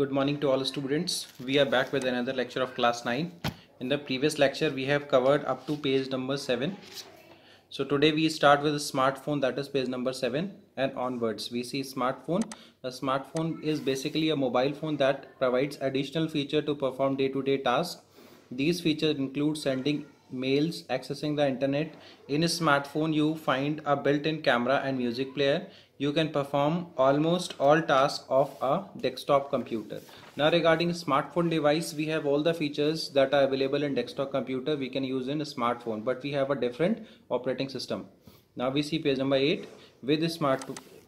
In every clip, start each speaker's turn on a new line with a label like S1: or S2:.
S1: good morning to all students we are back with another lecture of class 9 in the previous lecture we have covered up to page number 7 so today we start with a smartphone that is page number 7 and onwards we see smartphone a smartphone is basically a mobile phone that provides additional feature to perform day-to-day -day tasks these features include sending mails, accessing the internet. In a smartphone, you find a built-in camera and music player. You can perform almost all tasks of a desktop computer. Now regarding smartphone device, we have all the features that are available in desktop computer we can use in a smartphone, but we have a different operating system. Now we see page number 8 with the smart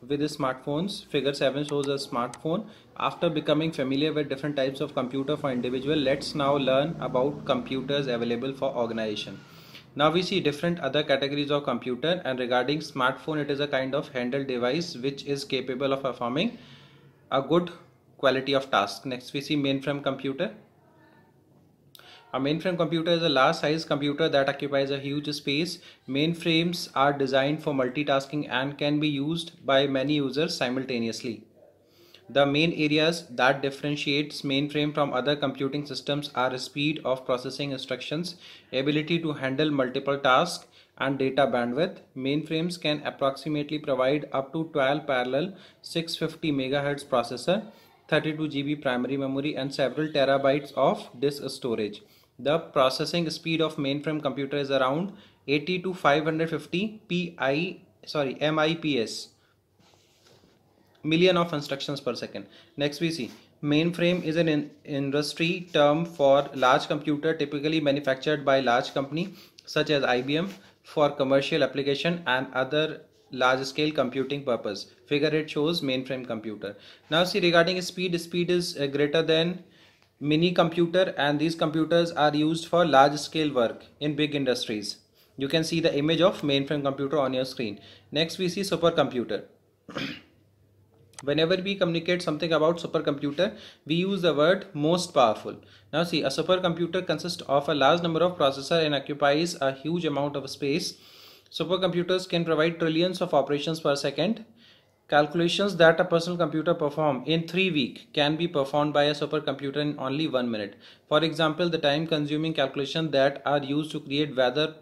S1: with the smartphones. Figure 7 shows a smartphone. After becoming familiar with different types of computer for individual, let's now learn about computers available for organization. Now we see different other categories of computer and regarding smartphone it is a kind of handheld device which is capable of performing a good quality of task. Next we see mainframe computer a mainframe computer is a large size computer that occupies a huge space. Mainframes are designed for multitasking and can be used by many users simultaneously. The main areas that differentiates mainframe from other computing systems are speed of processing instructions, ability to handle multiple tasks, and data bandwidth. Mainframes can approximately provide up to 12 parallel 650 MHz processor, 32 GB primary memory and several terabytes of disk storage. The processing speed of mainframe computer is around 80 to 550 pi sorry MIPS million of instructions per second. Next we see mainframe is an in industry term for large computer typically manufactured by large company such as IBM for commercial application and other large scale computing purpose. Figure it shows mainframe computer. Now see regarding speed, speed is uh, greater than mini computer and these computers are used for large scale work in big industries. You can see the image of mainframe computer on your screen. Next we see supercomputer. whenever we communicate something about supercomputer we use the word most powerful now see a supercomputer consists of a large number of processors and occupies a huge amount of space supercomputers can provide trillions of operations per second Calculations that a personal computer perform in 3 weeks can be performed by a supercomputer in only 1 minute. For example, the time consuming calculations that are used to create weather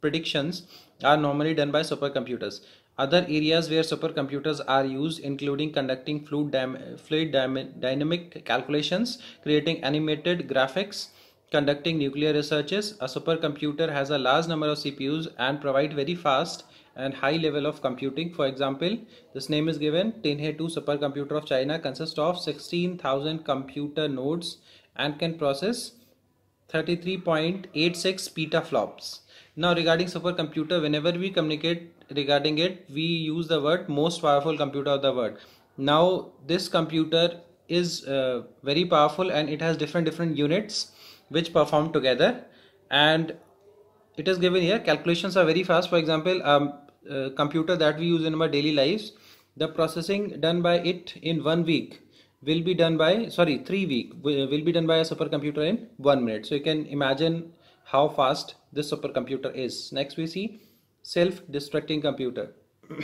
S1: predictions are normally done by supercomputers. Other areas where supercomputers are used including conducting fluid, dy fluid dy dynamic calculations, creating animated graphics, conducting nuclear researches. A supercomputer has a large number of CPUs and provide very fast and high level of computing. For example, this name is given Tianhe 2 supercomputer of China consists of 16,000 computer nodes and can process 33.86 petaflops. Now regarding supercomputer, whenever we communicate regarding it, we use the word most powerful computer of the world. Now this computer is uh, very powerful and it has different different units which perform together and it is given here calculations are very fast for example um, uh, computer that we use in our daily lives the processing done by it in one week will be done by sorry three week uh, will be done by a supercomputer in one minute so you can imagine how fast this supercomputer is next we see self-destructing computer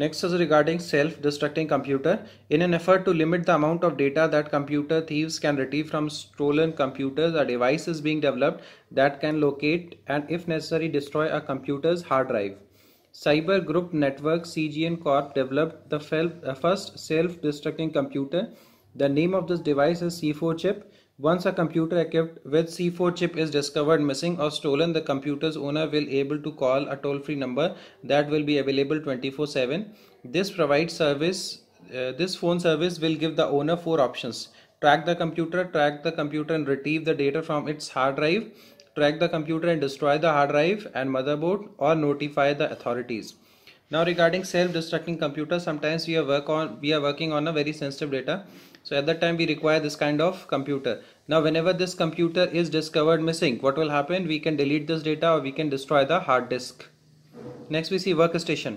S1: Next is regarding self-destructing computer. In an effort to limit the amount of data that computer thieves can retrieve from stolen computers, a device is being developed that can locate and if necessary destroy a computer's hard drive. Cyber Group Network CGN Corp developed the first self-destructing computer. The name of this device is C4 chip once a computer equipped with C4 chip is discovered missing or stolen, the computer's owner will able to call a toll-free number that will be available 24/7. This provides service. Uh, this phone service will give the owner four options: track the computer, track the computer and retrieve the data from its hard drive, track the computer and destroy the hard drive and motherboard, or notify the authorities. Now regarding self-destructing computers, sometimes we are work on we are working on a very sensitive data. So at that time we require this kind of computer. Now whenever this computer is discovered missing, what will happen? We can delete this data or we can destroy the hard disk. Next we see workstation.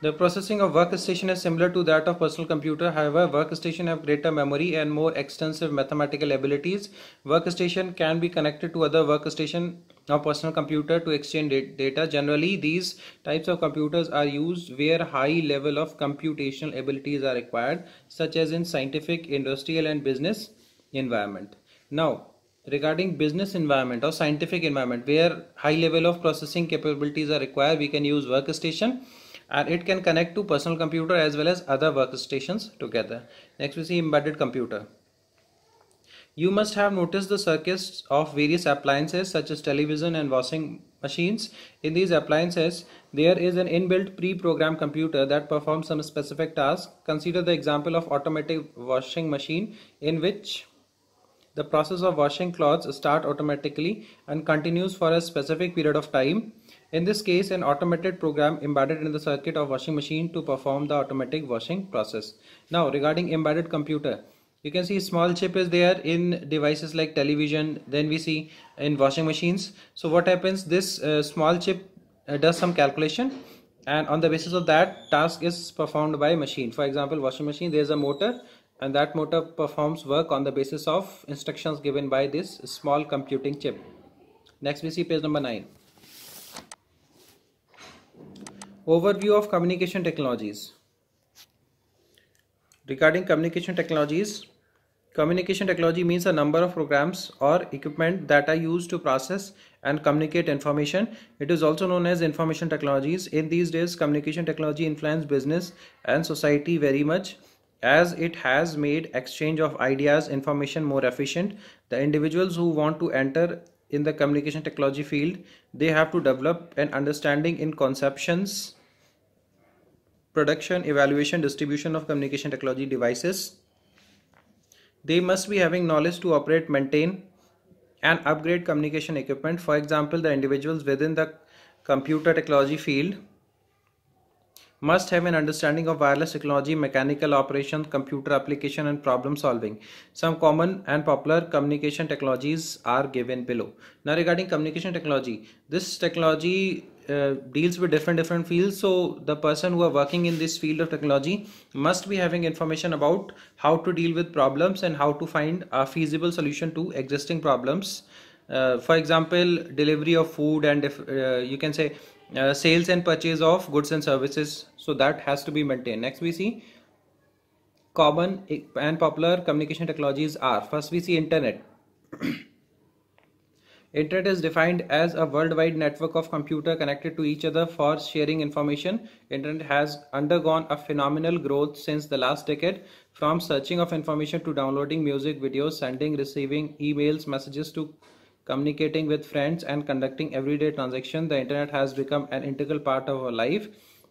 S1: The processing of workstation is similar to that of personal computer. However, workstation have greater memory and more extensive mathematical abilities. Workstation can be connected to other workstation now personal computer to exchange data. Generally these types of computers are used where high level of computational abilities are required such as in scientific, industrial and business environment. Now regarding business environment or scientific environment where high level of processing capabilities are required we can use workstation and it can connect to personal computer as well as other workstations together. Next we see embedded computer. You must have noticed the circuits of various appliances such as television and washing machines. In these appliances, there is an inbuilt pre-programmed computer that performs some specific task. Consider the example of automatic washing machine in which the process of washing clothes start automatically and continues for a specific period of time. In this case, an automated program embedded in the circuit of washing machine to perform the automatic washing process. Now regarding embedded computer, you can see small chip is there in devices like television then we see in washing machines so what happens this uh, small chip uh, does some calculation and on the basis of that task is performed by machine for example washing machine there is a motor and that motor performs work on the basis of instructions given by this small computing chip next we see page number 9 overview of communication technologies regarding communication technologies Communication technology means a number of programs or equipment that are used to process and communicate information. It is also known as information technologies. In these days, communication technology influences business and society very much as it has made exchange of ideas information more efficient the individuals who want to enter in the communication technology field they have to develop an understanding in conceptions production evaluation distribution of communication technology devices they must be having knowledge to operate, maintain and upgrade communication equipment. For example, the individuals within the computer technology field must have an understanding of wireless technology, mechanical operation, computer application and problem solving. Some common and popular communication technologies are given below. Now regarding communication technology, this technology uh, deals with different different fields so the person who are working in this field of technology must be having information about how to deal with problems and how to find a feasible solution to existing problems uh, for example delivery of food and if, uh, you can say uh, sales and purchase of goods and services so that has to be maintained next we see common and popular communication technologies are first we see internet internet is defined as a worldwide network of computer connected to each other for sharing information internet has undergone a phenomenal growth since the last decade from searching of information to downloading music videos sending receiving emails messages to communicating with friends and conducting everyday transactions, the internet has become an integral part of our life.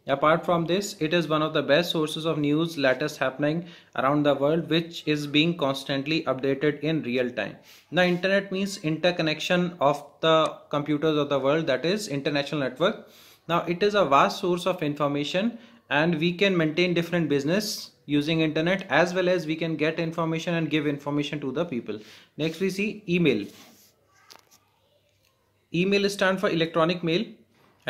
S1: Apart from this, it is one of the best sources of news latest happening around the world which is being constantly updated in real time. The internet means interconnection of the computers of the world that is international network. Now it is a vast source of information and we can maintain different business using internet as well as we can get information and give information to the people. Next we see email. Email stands for electronic mail.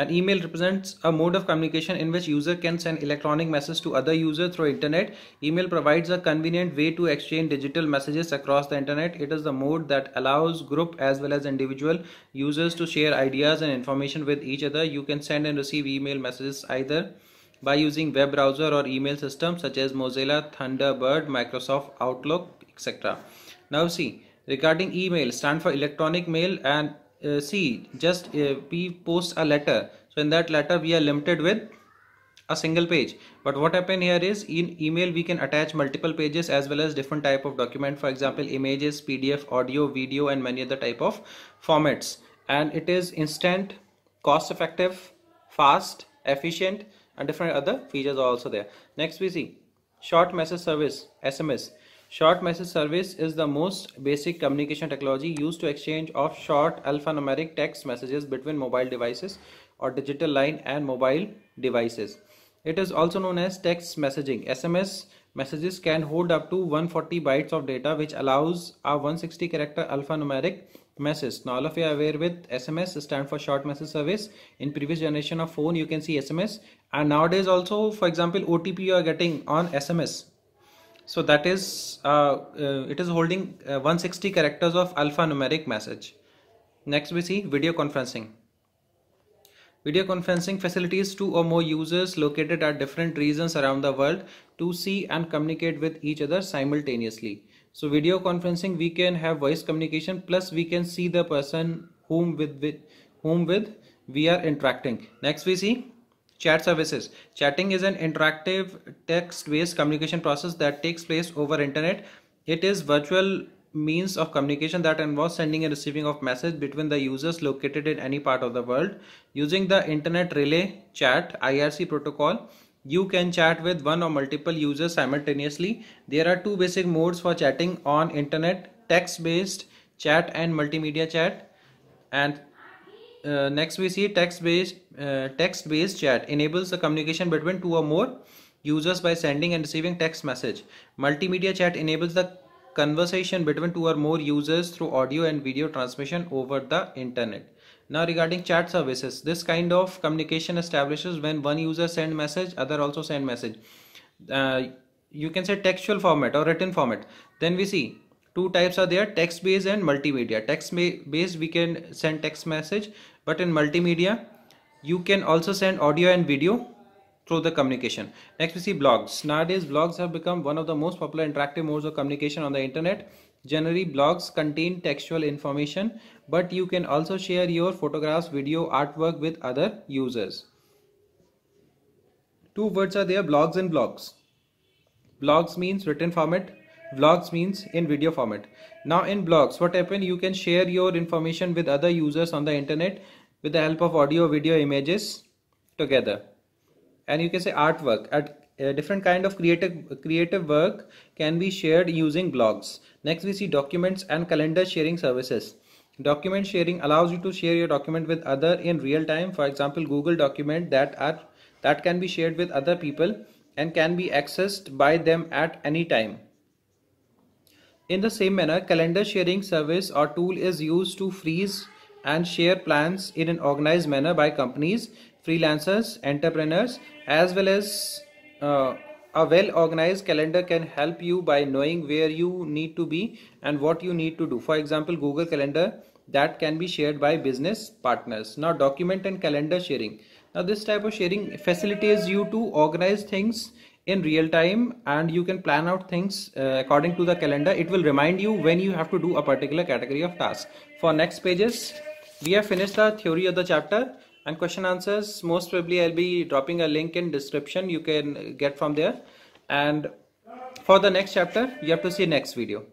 S1: and email represents a mode of communication in which user can send electronic messages to other user through internet. Email provides a convenient way to exchange digital messages across the internet. It is the mode that allows group as well as individual users to share ideas and information with each other. You can send and receive email messages either by using web browser or email systems such as Mozilla, Thunderbird, Microsoft Outlook, etc. Now see regarding email stand for electronic mail and uh, see just uh, we post a letter so in that letter we are limited with a single page but what happen here is in email we can attach multiple pages as well as different type of document for example images pdf audio video and many other type of formats and it is instant cost effective fast efficient and different other features are also there next we see short message service sms Short message service is the most basic communication technology used to exchange of short alphanumeric text messages between mobile devices or digital line and mobile devices. It is also known as text messaging. SMS messages can hold up to 140 bytes of data which allows a 160 character alphanumeric message. Now all of you are aware with SMS stand for short message service. In previous generation of phone you can see SMS and nowadays also for example OTP you are getting on SMS so that is, uh, uh it is holding uh, 160 characters of alphanumeric message. Next we see video conferencing. Video conferencing facilitates two or more users located at different regions around the world to see and communicate with each other simultaneously. So video conferencing we can have voice communication plus we can see the person whom with, with whom with we are interacting. Next we see Chat services. Chatting is an interactive text-based communication process that takes place over internet. It is virtual means of communication that involves sending and receiving of message between the users located in any part of the world. Using the internet relay chat IRC protocol, you can chat with one or multiple users simultaneously. There are two basic modes for chatting on internet, text-based chat and multimedia chat and uh, next we see text-based uh, text-based chat enables the communication between two or more users by sending and receiving text message. Multimedia chat enables the conversation between two or more users through audio and video transmission over the internet. Now regarding chat services, this kind of communication establishes when one user send message, other also send message. Uh, you can say textual format or written format. Then we see two types are there text based and multimedia text based we can send text message but in multimedia you can also send audio and video through the communication next we see blogs nowadays blogs have become one of the most popular interactive modes of communication on the internet generally blogs contain textual information but you can also share your photographs video artwork with other users two words are there blogs and blogs blogs means written format Blogs means in video format. Now in blogs, what happen? You can share your information with other users on the internet with the help of audio, video, images together. And you can say artwork. At a uh, different kind of creative creative work can be shared using blogs. Next we see documents and calendar sharing services. Document sharing allows you to share your document with other in real time. For example, Google document that are that can be shared with other people and can be accessed by them at any time. In the same manner, calendar sharing service or tool is used to freeze and share plans in an organized manner by companies, freelancers, entrepreneurs, as well as uh, a well organized calendar can help you by knowing where you need to be and what you need to do. For example, Google Calendar that can be shared by business partners. Now, document and calendar sharing. Now, this type of sharing facilitates you to organize things in real time and you can plan out things uh, according to the calendar it will remind you when you have to do a particular category of task for next pages we have finished the theory of the chapter and question answers most probably i'll be dropping a link in description you can get from there and for the next chapter you have to see next video